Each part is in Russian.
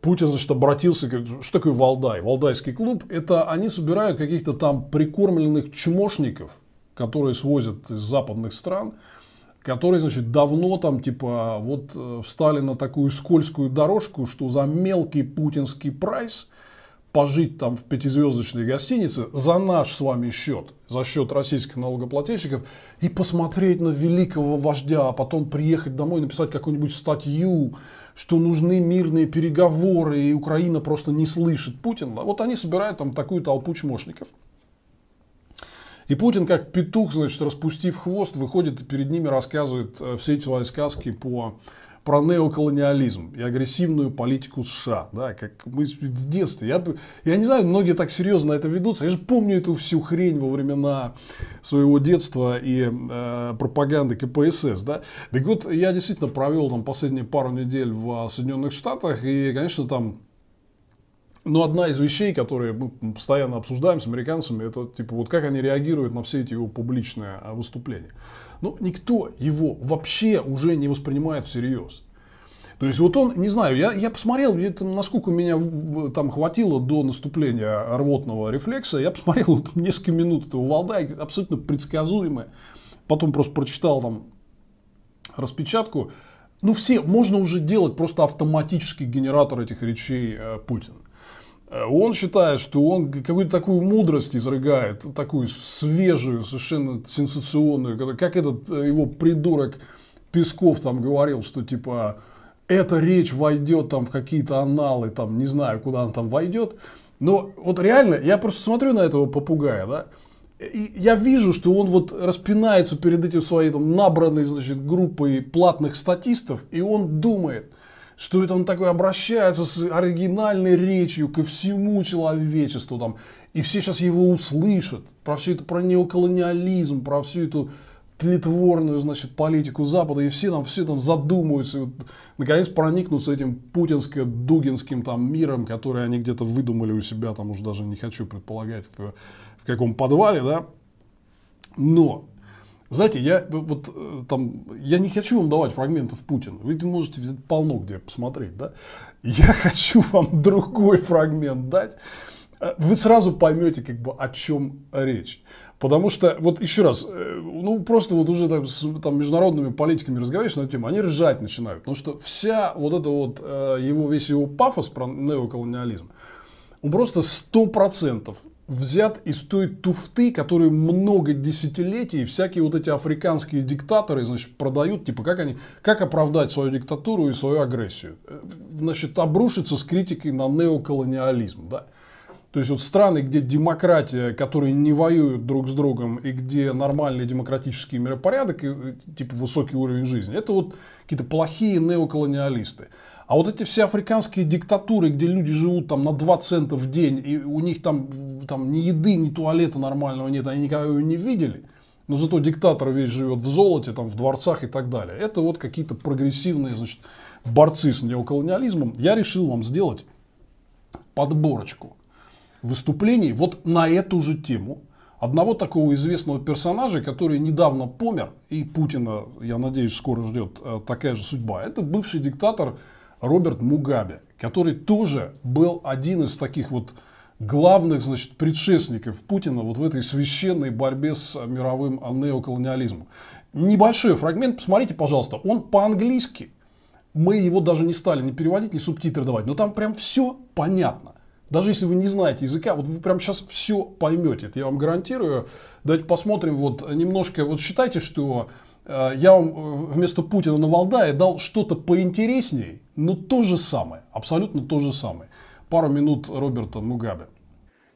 Путин, значит, обратился, говорит, что такое Валдай? Валдайский клуб – это они собирают каких-то там прикормленных чмошников, которые свозят из западных стран, которые, значит, давно там, типа, вот э, встали на такую скользкую дорожку, что за мелкий путинский прайс пожить там в пятизвездочной гостинице за наш с вами счет, за счет российских налогоплательщиков, и посмотреть на великого вождя, а потом приехать домой и написать какую-нибудь статью, что нужны мирные переговоры, и Украина просто не слышит Путина. Вот они собирают там такую толпу чмошников. И Путин, как петух, значит, распустив хвост, выходит и перед ними рассказывает э, все эти сказки по про неоколониализм и агрессивную политику США. Да, как мы в детстве. Я, я не знаю, многие так серьезно это ведутся. Я же помню эту всю хрень во времена своего детства и э, пропаганды КПСС. Да? Так вот, я действительно провел там последние пару недель в э, Соединенных Штатах. И, конечно, там но ну, одна из вещей, которые мы постоянно обсуждаем с американцами, это типа вот как они реагируют на все эти его публичные э, выступления но никто его вообще уже не воспринимает всерьез. То есть вот он, не знаю, я, я посмотрел, где-то насколько меня там хватило до наступления рвотного рефлекса, я посмотрел вот несколько минут этого Валдая, абсолютно предсказуемое. Потом просто прочитал там распечатку. Ну все, можно уже делать просто автоматический генератор этих речей э, Путина. Э, он считает, что он какую-то такую мудрость изрыгает, такую свежую, совершенно сенсационную, как этот э, его придурок Песков там говорил, что типа эта речь войдет там в какие-то аналы, там не знаю, куда она там войдет. Но вот реально, я просто смотрю на этого попугая, да, и я вижу, что он вот распинается перед этим своей там набранной, значит, группой платных статистов, и он думает – что это он такой обращается с оригинальной речью ко всему человечеству там. И все сейчас его услышат. Про все это, про неоколониализм, про всю эту тлетворную, значит, политику Запада, и все там, все там задумаются, вот, наконец проникнутся этим путинско-дугинским там миром, который они где-то выдумали у себя, там уж даже не хочу предполагать, в, в каком подвале, да. Но знаете, я э, вот э, там, я не хочу вам давать фрагментов Путина. Вы можете взять полно где посмотреть, да? Я хочу вам другой фрагмент дать. Э, вы сразу поймете, как бы, о чем речь. Потому что, вот еще раз, ну просто вот уже там, с там, международными политиками разговариваешь на эту тему, они ржать начинают. Потому что вся вот эта вот, его, весь его пафос про неоколониализм, он просто сто процентов взят из той туфты, которую много десятилетий всякие вот эти африканские диктаторы, значит, продают, типа, как они, как оправдать свою диктатуру и свою агрессию. Э, значит, обрушиться с критикой на неоколониализм, да. То есть вот страны, где демократия, которые не воюют друг с другом, и где нормальный демократический миропорядок, и, типа высокий уровень жизни, это вот какие-то плохие неоколониалисты. А вот эти все африканские диктатуры, где люди живут там на 2 цента в день, и у них там, там ни еды, ни туалета нормального нет, они никогда ее не видели, но зато диктатор весь живет в золоте, там, в дворцах и так далее. Это вот какие-то прогрессивные, значит, борцы с неоколониализмом. Я решил вам сделать подборочку выступлений вот на эту же тему, одного такого известного персонажа, который недавно помер, и Путина, я надеюсь, скоро ждет э, такая же судьба. Это бывший диктатор Роберт Мугабе, который тоже был один из таких вот главных, значит, предшественников Путина вот в этой священной борьбе с мировым неоколониализмом. Небольшой фрагмент, посмотрите, пожалуйста, он по-английски. Мы его даже не стали не переводить, не субтитры давать, но там прям все понятно. Даже если вы не знаете языка, вот вы прям сейчас все поймете, это я вам гарантирую. Давайте посмотрим вот немножко, вот считайте, что я вам вместо Путина на Валдае дал что-то поинтереснее, но то же самое, абсолютно то же самое. Пару минут Роберта Мугабе.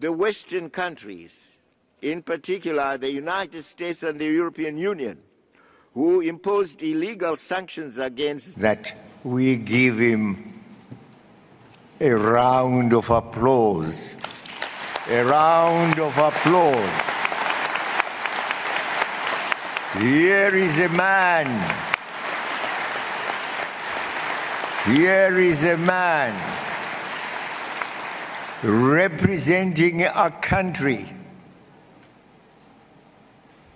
The Western countries, in particular the United States and the European Union, who imposed illegal sanctions against that we give him a round of applause. A round of applause. Here is a man. Here is a man representing a country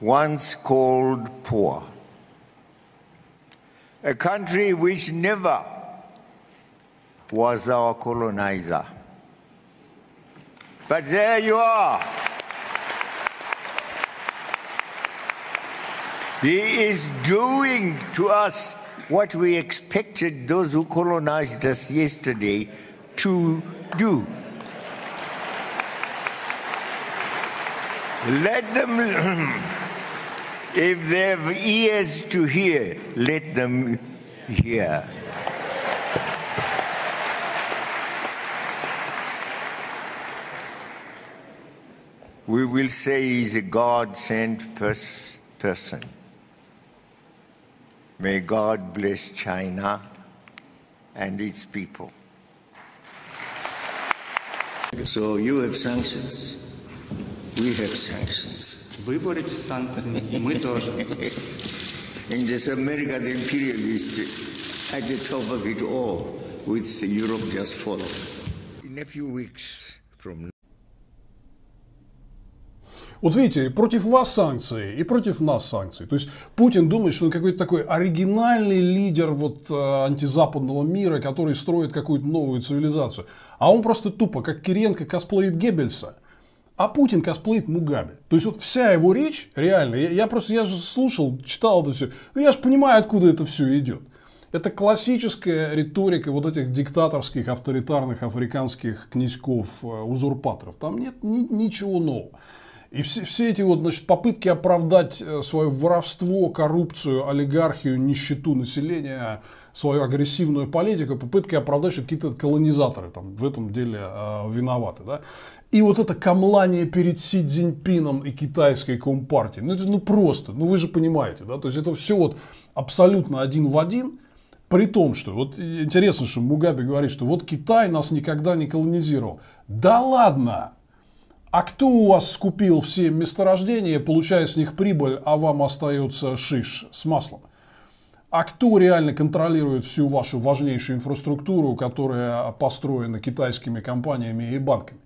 once called poor. A country which never was our colonizer. But there you are. He is doing to us what we expected those who colonized us yesterday to do. Let them, if they have ears to hear, let them hear. We will say he's a God sent pers person. May God bless China and its people. So you have sanctions. We have sanctions. Вы боретесь с санкциями, мы тоже. In this America, the imperialist at the top of it all, with Europe just following. In a few weeks from now. Вот видите, против вас санкции и против нас санкции. То есть Путин думает, что он какой-то такой оригинальный лидер вот э, антизападного мира, который строит какую-то новую цивилизацию. А он просто тупо, как Киренко, косплеит Геббельса. А Путин косплеит Мугабе. То есть вот вся его речь, реально, я, я просто, я же слушал, читал это все. Ну, я же понимаю, откуда это все идет. Это классическая риторика вот этих диктаторских, авторитарных африканских князьков, э, узурпаторов. Там нет ни, ничего нового. И все, все эти вот, значит, попытки оправдать э, свое воровство, коррупцию, олигархию, нищету населения, свою агрессивную политику, попытки оправдать, что какие-то колонизаторы там в этом деле э, виноваты. Да? И вот это камлание перед Си Цзиньпином и китайской компартией. Ну, это ну просто, ну вы же понимаете, да? То есть это все вот абсолютно один в один – при том, что вот интересно, что Мугаби говорит, что вот Китай нас никогда не колонизировал. Да ладно! А кто у вас скупил все месторождения, получая с них прибыль, а вам остается шиш с маслом? А кто реально контролирует всю вашу важнейшую инфраструктуру, которая построена китайскими компаниями и банками?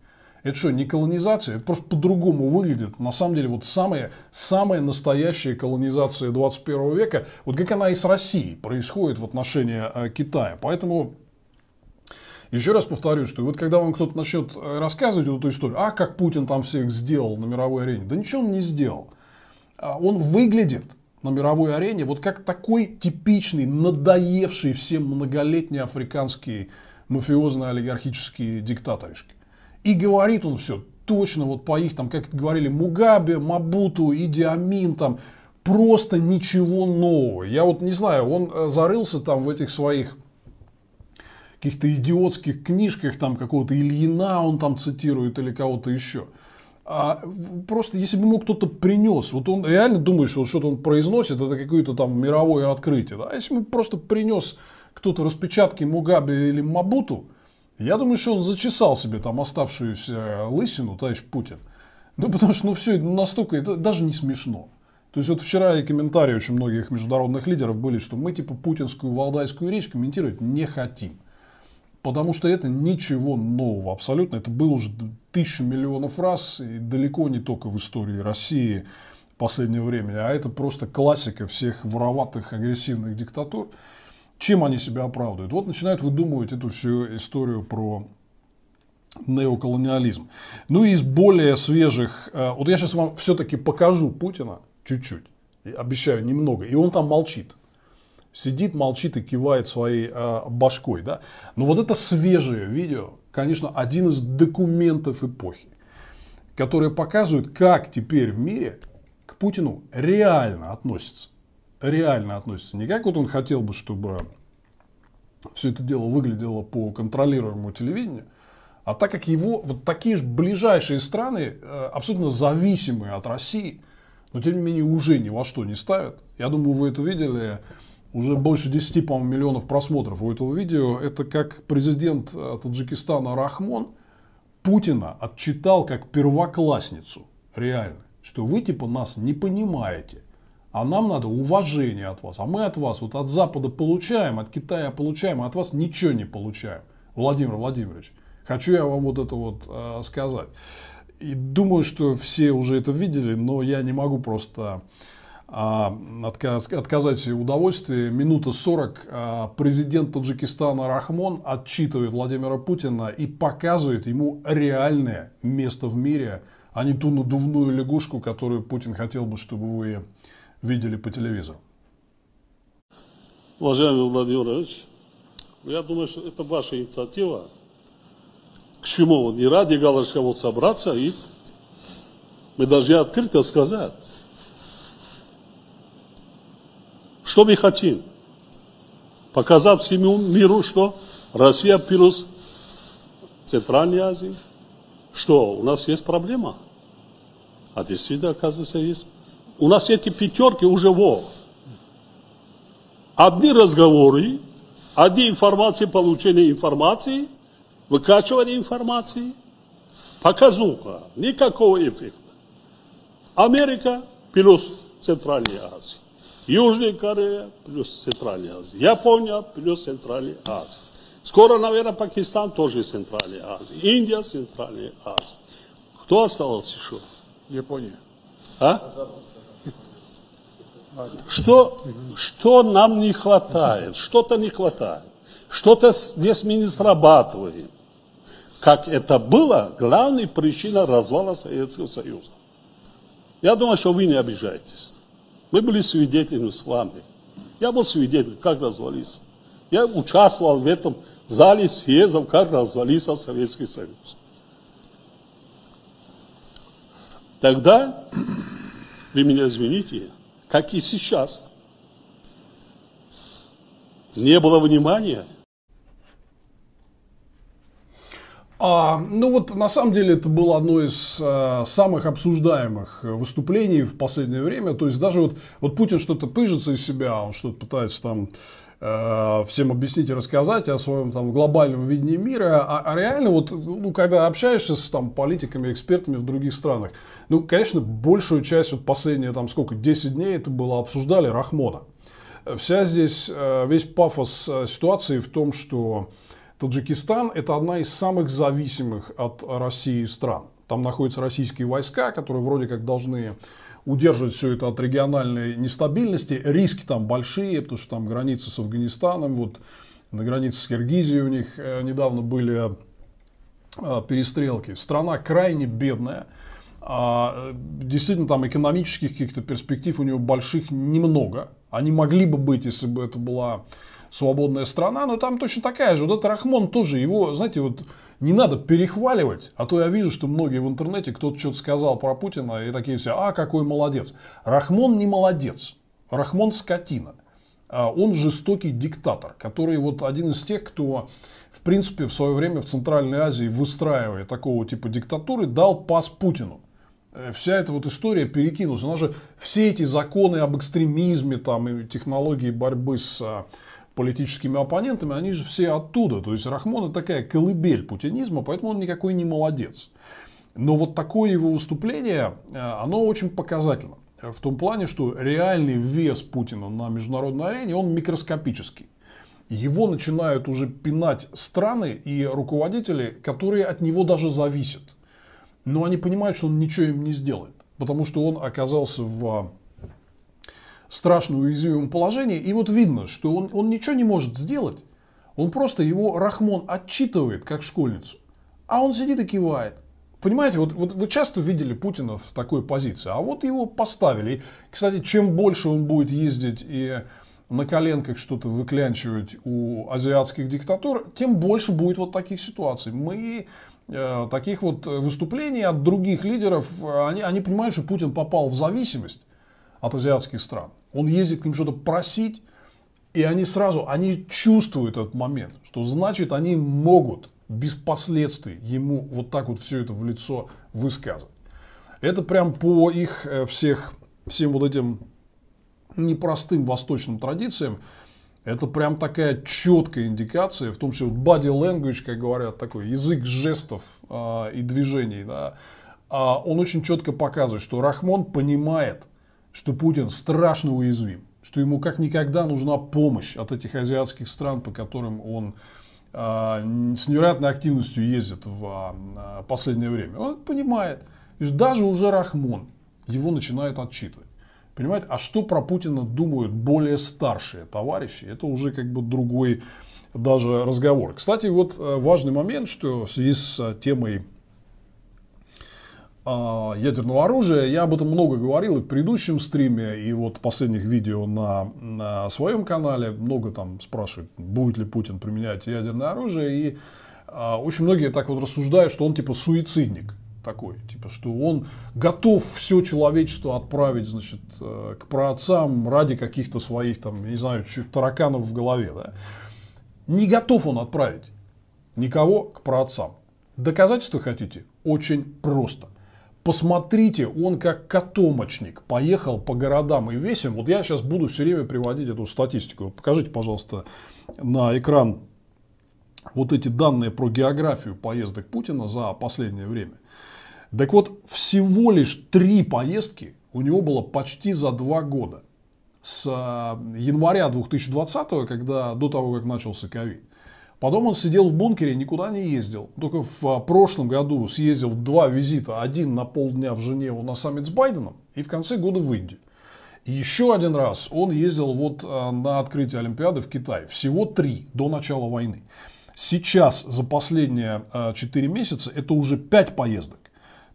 Это что, не колонизация? Это просто по-другому выглядит. На самом деле, вот самая, самая настоящая колонизация 21 века, вот как она и с Россией происходит в отношении э, Китая. Поэтому еще раз повторю, что вот когда вам кто-то начнет э, рассказывать эту историю, а как Путин там всех сделал на мировой арене, да ничего он не сделал. А он выглядит на мировой арене вот как такой типичный, надоевший всем многолетний африканский мафиозный олигархические диктаторишки. И говорит он все точно вот по их, там, как говорили, Мугабе, Мабуту, Иди Амин, там, просто ничего нового. Я вот не знаю, он э, зарылся там в этих своих каких-то идиотских книжках, там какого-то Ильина он там цитирует или кого-то еще. А просто если бы ему кто-то принес, вот он реально думает, что что-то он произносит, это какое-то там мировое открытие. Да? А если бы просто принес кто-то распечатки Мугаби или Мабуту, я думаю, что он зачесал себе там оставшуюся лысину, товарищ Путин. Ну, потому что ну, все это настолько, это даже не смешно. То есть вот вчера и комментарии очень многих международных лидеров были, что мы типа путинскую валдайскую речь комментировать не хотим. Потому что это ничего нового абсолютно. Это было уже тысячу миллионов раз, и далеко не только в истории России в последнее время, а это просто классика всех вороватых, агрессивных диктатур. Чем они себя оправдывают? Вот начинают выдумывать эту всю историю про неоколониализм. Ну и из более свежих... Э, вот я сейчас вам все-таки покажу Путина чуть-чуть. Обещаю, немного. И он там молчит сидит, молчит и кивает своей э, башкой. Да? Но ну, вот это свежее видео, конечно, один из документов эпохи, которое показывает, как теперь в мире к Путину реально относится, Реально относится, Не как вот он хотел бы, чтобы все это дело выглядело по контролируемому телевидению, а так как его вот такие же ближайшие страны, э, абсолютно зависимые от России, но тем не менее уже ни во что не ставят. Я думаю, вы это видели уже больше 10, по-моему, миллионов просмотров у этого видео. Это как президент э, Таджикистана Рахмон Путина отчитал как первоклассницу. Реально. Что вы типа нас не понимаете. А нам надо уважение от вас. А мы от вас, вот от Запада получаем, от Китая получаем, а от вас ничего не получаем. Владимир Владимирович, хочу я вам вот это вот э, сказать. И думаю, что все уже это видели, но я не могу просто а, отказать себе удовольствие. Минута 40 а, президент Таджикистана Рахмон отчитывает Владимира Путина и показывает ему реальное место в мире, а не ту надувную лягушку, которую Путин хотел бы, чтобы вы видели по телевизору. Уважаемый Владимир Владимирович, я думаю, что это ваша инициатива. К чему? Не ради вот собраться, и мы должны открыто сказать, Что мы хотим? Показать всему миру, что Россия плюс Центральной Азии, что у нас есть проблема. А действительно, оказывается, есть. У нас эти пятерки уже во. Одни разговоры, одни информации, получение информации, выкачивание информации, показуха, никакого эффекта. Америка плюс Центральная Азия. Южная Корея плюс Центральная Азия. Япония плюс Центральная Азия. Скоро, наверное, Пакистан тоже Центральная Азия. Индия Центральная Азия. Кто остался еще? Япония. А? Что, что нам не хватает? Что-то не хватает. Что-то здесь мы не срабатываем. Как это было, главная причина развала Советского Союза. Я думаю, что вы не обижаетесь. Мы были свидетелями с вами. Я был свидетелем, как развалился. Я участвовал в этом зале съездом, как развалился Советский Союз. Тогда, вы меня извините, как и сейчас, не было внимания – А, ну вот на самом деле это было одно из а, самых обсуждаемых э, выступлений в последнее время. То есть даже вот, вот Путин что-то пыжится из себя, он что-то пытается там э, всем объяснить и рассказать о своем там глобальном видении мира, а, а реально вот, ну, когда общаешься с там политиками, экспертами в других странах, ну, конечно, большую часть вот последние там сколько, 10 дней это было обсуждали Рахмона. Вся здесь, весь пафос ситуации в том, что Таджикистан – это одна из самых зависимых от России стран. Там находятся российские войска, которые вроде как должны удерживать все это от региональной нестабильности. Риски там большие, потому что там граница с Афганистаном, вот на границе с Киргизией у них э, недавно были э, перестрелки. Страна крайне бедная. А, э, действительно, там экономических каких-то перспектив у него больших немного. Они могли бы быть, если бы это была свободная страна, но там точно такая же. Вот этот Рахмон тоже, его, знаете, вот не надо перехваливать, а то я вижу, что многие в интернете, кто-то что-то сказал про Путина, и такие все, а, какой молодец. Рахмон не молодец, Рахмон скотина. А он жестокий диктатор, который вот один из тех, кто, в принципе, в свое время в Центральной Азии, выстраивая такого типа диктатуры, дал пас Путину э, вся эта вот история перекинулась. У нас же все эти законы об экстремизме там, и технологии борьбы с а, политическими оппонентами, они же все оттуда. То есть Рахмон это такая колыбель путинизма, поэтому он никакой не молодец. Но вот такое его выступление, э, оно очень показательно. В том плане, что реальный вес Путина на международной арене, он микроскопический. Его начинают уже пинать страны и руководители, которые от него даже зависят. Но они понимают, что он ничего им не сделает. Потому что он оказался в страшно уязвимом положении. И вот видно, что он, он ничего не может сделать. Он просто его Рахмон отчитывает, как школьницу. А он сидит и кивает. Понимаете, вот, вот вы часто видели Путина в такой позиции, а вот его поставили. И, кстати, чем больше он будет ездить и на коленках что-то выклянчивать у азиатских диктатур, тем больше будет вот таких ситуаций. Мы э, таких вот выступлений от других лидеров, э, они, они понимают, что Путин попал в зависимость от азиатских стран. Он ездит к ним что-то просить, и они сразу, они чувствуют этот момент, что значит они могут без последствий ему вот так вот все это в лицо высказывать. Это прям по их э, всех, всем вот этим непростым восточным традициям, это прям такая четкая индикация, в том числе body language, как говорят, такой язык жестов э, и движений, да, э, он очень четко показывает, что Рахмон понимает, что Путин страшно уязвим, что ему как никогда нужна помощь от этих азиатских стран, по которым он а, с невероятной активностью ездит в а, а, последнее время. Он понимает. И даже уже Рахмон его начинает отчитывать. Понимаете, а что про Путина думают более старшие товарищи, это уже как бы другой даже разговор. Кстати, вот э, важный момент, что в связи с э, темой а, ядерного оружия. Я об этом много говорил и в предыдущем стриме, и вот в последних видео на, на своем канале. Много там спрашивают, будет ли Путин применять ядерное оружие. И а, очень многие так вот рассуждают, что он типа суицидник такой, типа, что он готов все человечество отправить, значит, э, к праотцам ради каких-то своих, там, не знаю, тараканов в голове, да. Не готов он отправить никого к праотцам. Доказательства хотите? Очень просто. Посмотрите, он как котомочник поехал по городам и весим. Вот я сейчас буду все время приводить эту статистику. Покажите, пожалуйста, на экран вот эти данные про географию поездок Путина за последнее время. Так вот, всего лишь три поездки у него было почти за два года. С э, января 2020, когда до того, как начался ковид, Потом он сидел в бункере, никуда не ездил. Только в а, прошлом году съездил в два визита. Один на полдня в Женеву на саммит с Байденом и в конце года в Индию. И еще один раз он ездил вот а, на открытие Олимпиады в Китай. Всего три до начала войны. Сейчас за последние а, четыре месяца это уже пять поездок.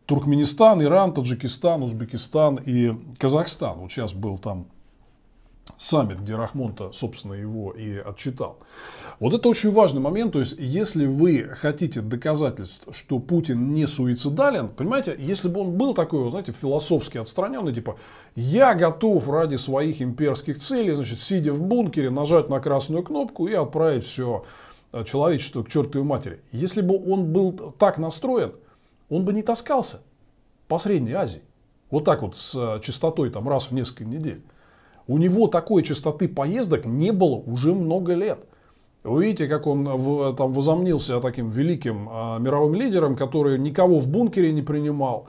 Туркменистан, Иран, Таджикистан, Узбекистан и Казахстан. Вот сейчас был там саммит, где Рахмонта, собственно, его и отчитал. Вот это очень важный момент. То есть, если вы хотите доказательств, что Путин не суицидален, понимаете, если бы он был такой, вот, знаете, философски отстраненный, типа, я готов ради своих имперских целей, значит, сидя в бункере, нажать на красную кнопку и отправить все э, человечество к чертовой матери. Если бы он был так настроен, он бы не таскался по Средней Азии. Вот так вот с э, частотой там раз в несколько недель. У него такой частоты поездок не было уже много лет. Вы видите, как он в, там возомнился таким великим э, мировым лидером, который никого в бункере не принимал,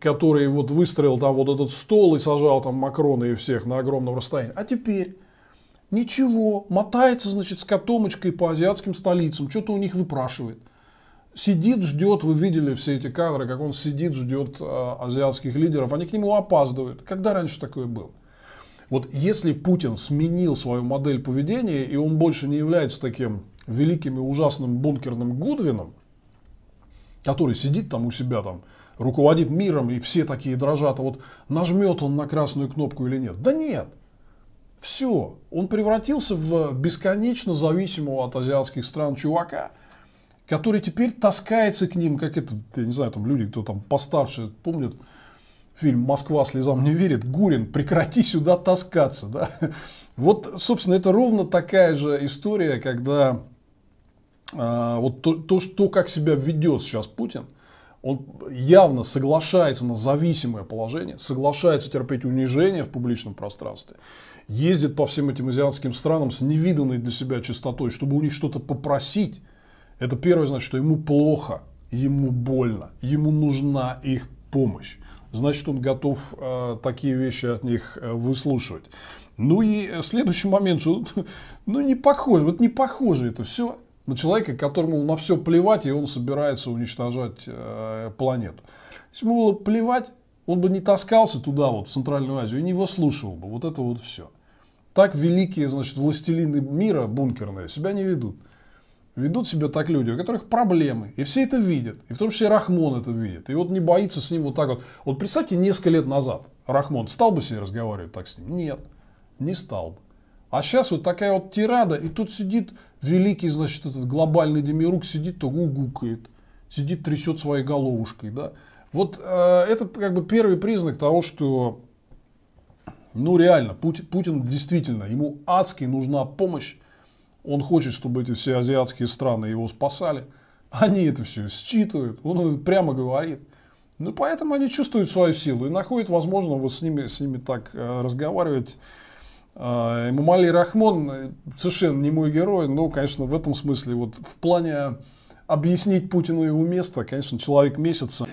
который вот выстроил там вот этот стол и сажал там Макрона и всех на огромном расстоянии. А теперь ничего, мотается, значит, с котомочкой по азиатским столицам, что-то у них выпрашивает. Сидит, ждет, вы видели все эти кадры, как он сидит, ждет э, азиатских лидеров, они к нему опаздывают. Когда раньше такое было? Вот если Путин сменил свою модель поведения, и он больше не является таким великим и ужасным бункерным Гудвином, который сидит там у себя там, руководит миром, и все такие дрожат, а вот нажмет он на красную кнопку или нет. Да нет. Все. Он превратился в бесконечно зависимого от азиатских стран чувака, который теперь таскается к ним, как это, я не знаю, там люди, кто там постарше помнят, фильм «Москва слезам не верит», Гурин, прекрати сюда таскаться. Да? Вот, собственно, это ровно такая же история, когда э, вот то, что, как себя ведет сейчас Путин, он явно соглашается на зависимое положение, соглашается терпеть унижение в публичном пространстве, ездит по всем этим азиатским странам с невиданной для себя частотой, чтобы у них что-то попросить. Это первое значит, что ему плохо, ему больно, ему нужна их помощь значит, он готов э, такие вещи от них э, выслушивать. Ну и следующий момент, что ну не похоже, вот не похоже это все на человека, которому на все плевать, и он собирается уничтожать э, планету. Если бы было плевать, он бы не таскался туда, вот, в Центральную Азию, и не его слушал бы. Вот это вот все. Так великие, значит, властелины мира бункерные себя не ведут ведут себя так люди, у которых проблемы. И все это видят. И в том числе Рахмон это видит. И вот не боится с ним вот так вот. Вот представьте, несколько лет назад Рахмон стал бы себе разговаривать так с ним? Нет, не стал бы. А сейчас вот такая вот тирада, и тут сидит великий, значит, этот глобальный демирук, сидит, то гугукает, сидит, трясет своей головушкой, да. Вот э, это как бы первый признак того, что, ну реально, Путин, Путин действительно, ему адски нужна помощь, он хочет, чтобы эти все азиатские страны его спасали. Они это все считывают. Он прямо говорит. Ну, поэтому они чувствуют свою силу и находят возможно, вот с ними, с ними так э, разговаривать. А, э, Рахмон совершенно не мой герой, но, конечно, в этом смысле, вот в плане объяснить Путину его место, конечно, человек месяца.